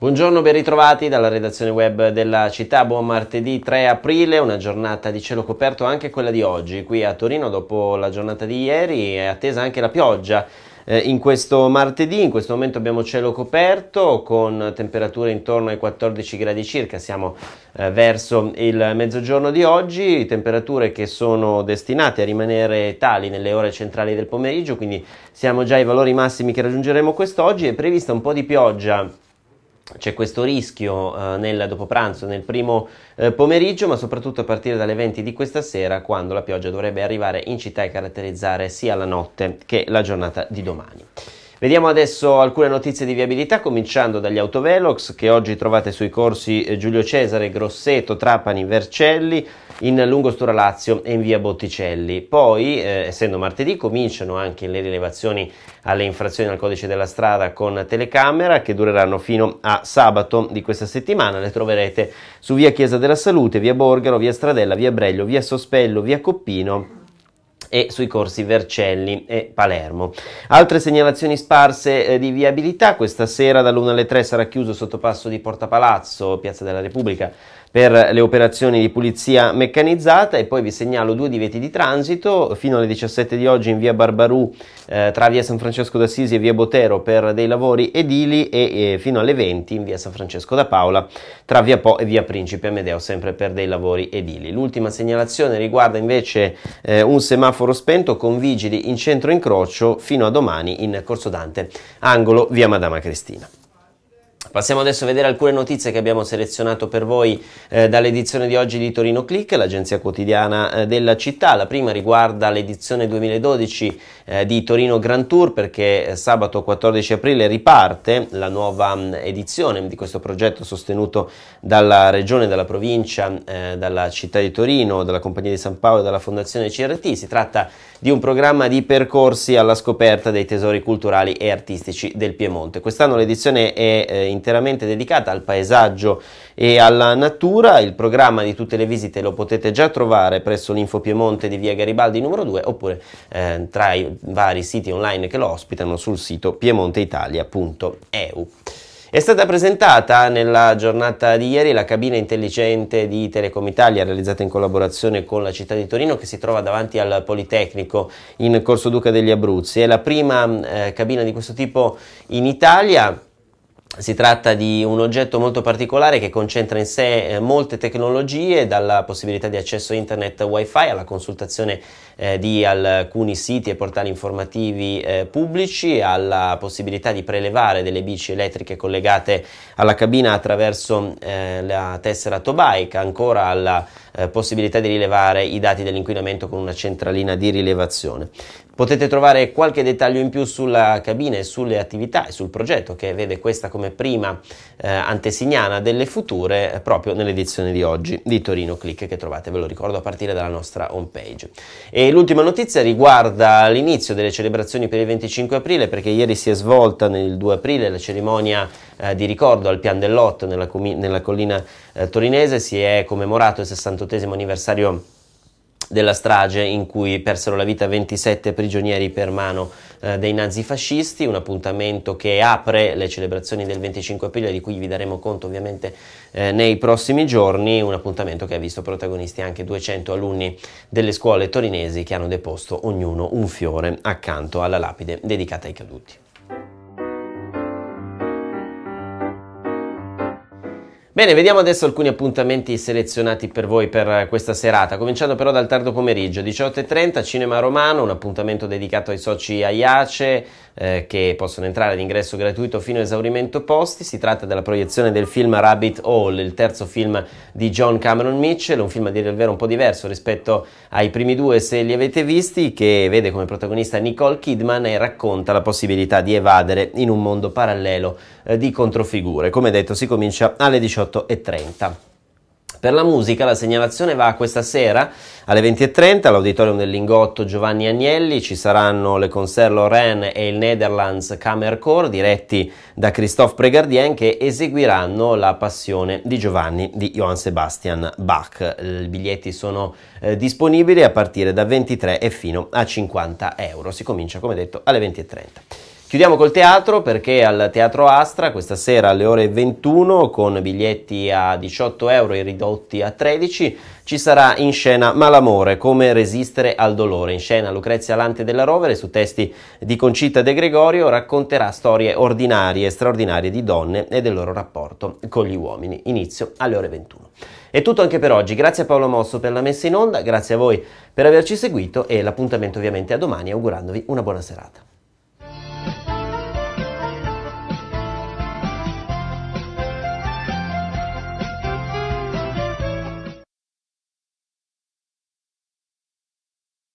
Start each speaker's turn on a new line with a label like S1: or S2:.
S1: Buongiorno, ben ritrovati dalla redazione web della città. Buon martedì 3 aprile, una giornata di cielo coperto anche quella di oggi. Qui a Torino, dopo la giornata di ieri, è attesa anche la pioggia. Eh, in questo martedì, in questo momento abbiamo cielo coperto con temperature intorno ai 14 gradi circa, siamo eh, verso il mezzogiorno di oggi, temperature che sono destinate a rimanere tali nelle ore centrali del pomeriggio, quindi siamo già ai valori massimi che raggiungeremo quest'oggi, è prevista un po' di pioggia c'è questo rischio eh, nel dopopranzo, nel primo eh, pomeriggio, ma soprattutto a partire dalle 20 di questa sera, quando la pioggia dovrebbe arrivare in città e caratterizzare sia la notte che la giornata di domani. Vediamo adesso alcune notizie di viabilità, cominciando dagli autovelox che oggi trovate sui corsi eh, Giulio Cesare, Grosseto, Trapani, Vercelli, in Lungostura Lazio e in via Botticelli. Poi, eh, essendo martedì, cominciano anche le rilevazioni alle infrazioni al codice della strada con telecamera che dureranno fino a sabato di questa settimana. Le troverete su via Chiesa della Salute, via Borgaro, via Stradella, via Breglio, via Sospello, via Coppino e sui corsi Vercelli e Palermo. Altre segnalazioni sparse eh, di viabilità, questa sera dall'1 alle 3 sarà chiuso sotto passo di Porta Palazzo, Piazza della Repubblica, per le operazioni di pulizia meccanizzata e poi vi segnalo due divieti di transito fino alle 17 di oggi in via Barbarù eh, tra via San Francesco d'Assisi e via Botero per dei lavori edili e, e, fino alle 20 in via San Francesco da Paola tra via Po e via Principe Amedeo sempre per dei lavori edili. L'ultima segnalazione riguarda invece eh, un semaforo semaforo spento con vigili in centro incrocio fino a domani in Corso Dante, angolo via Madama Cristina. Passiamo adesso a vedere alcune notizie che abbiamo selezionato per voi eh, dall'edizione di oggi di Torino Click, l'agenzia quotidiana eh, della città. La prima riguarda l'edizione 2012 eh, di Torino Grand Tour perché eh, sabato 14 aprile riparte la nuova mh, mm, edizione di questo progetto sostenuto dalla regione, dalla provincia, eh, dalla città di Torino, dalla Compagnia di San Paolo e dalla Fondazione CRT. Si tratta di un programma di percorsi alla scoperta dei tesori culturali e artistici del Piemonte. Quest'anno l'edizione è interessante eh, interamente dedicata al paesaggio e alla natura. Il programma di tutte le visite lo potete già trovare presso l'Info Piemonte di via Garibaldi numero 2 oppure eh, tra i vari siti online che lo ospitano sul sito piemonteitalia.eu. È stata presentata nella giornata di ieri la cabina intelligente di Telecom Italia realizzata in collaborazione con la città di Torino che si trova davanti al Politecnico in Corso Duca degli Abruzzi. È la prima eh, cabina di questo tipo in Italia si tratta di un oggetto molto particolare che concentra in sé eh, molte tecnologie, dalla possibilità di accesso internet wifi alla consultazione eh, di alcuni siti e portali informativi eh, pubblici, alla possibilità di prelevare delle bici elettriche collegate alla cabina attraverso eh, la tessera Tobike, ancora alla eh, possibilità di rilevare i dati dell'inquinamento con una centralina di rilevazione. Potete trovare qualche dettaglio in più sulla cabina e sulle attività e sul progetto che vede questa come come prima eh, antesignana delle future eh, proprio nell'edizione di oggi di Torino Click che trovate, ve lo ricordo, a partire dalla nostra home page. E l'ultima notizia riguarda l'inizio delle celebrazioni per il 25 aprile perché ieri si è svolta nel 2 aprile la cerimonia eh, di ricordo al Pian dell'Otto nella, nella collina eh, torinese, si è commemorato il 68 anniversario della strage in cui persero la vita 27 prigionieri per mano eh, dei nazifascisti, un appuntamento che apre le celebrazioni del 25 aprile di cui vi daremo conto ovviamente eh, nei prossimi giorni, un appuntamento che ha visto protagonisti anche 200 alunni delle scuole torinesi che hanno deposto ognuno un fiore accanto alla lapide dedicata ai caduti. Bene, vediamo adesso alcuni appuntamenti selezionati per voi per eh, questa serata, cominciando però dal tardo pomeriggio, 18.30, Cinema Romano, un appuntamento dedicato ai soci AIACE eh, che possono entrare ad ingresso gratuito fino a esaurimento posti, si tratta della proiezione del film Rabbit Hole, il terzo film di John Cameron Mitchell, un film a dire il vero un po' diverso rispetto ai primi due se li avete visti, che vede come protagonista Nicole Kidman e racconta la possibilità di evadere in un mondo parallelo eh, di controfigure. Come detto si comincia alle 18.30. 18.30. Per la musica la segnalazione va questa sera alle 20.30 all'Auditorium del Lingotto Giovanni Agnelli, ci saranno le concert Lorraine e il Netherlands Kammerchor diretti da Christophe Pregardien che eseguiranno la Passione di Giovanni di Johann Sebastian Bach. I biglietti sono eh, disponibili a partire da 23 e fino a 50 euro, si comincia come detto alle 20.30. Chiudiamo col teatro perché al Teatro Astra questa sera alle ore 21 con biglietti a 18 euro e ridotti a 13 ci sarà in scena Malamore, come resistere al dolore. In scena Lucrezia Lante della Rovere su testi di Concita De Gregorio racconterà storie ordinarie e straordinarie di donne e del loro rapporto con gli uomini. Inizio alle ore 21. È tutto anche per oggi, grazie a Paolo Mosso per la messa in onda, grazie a voi per averci seguito e l'appuntamento ovviamente a domani augurandovi una buona serata.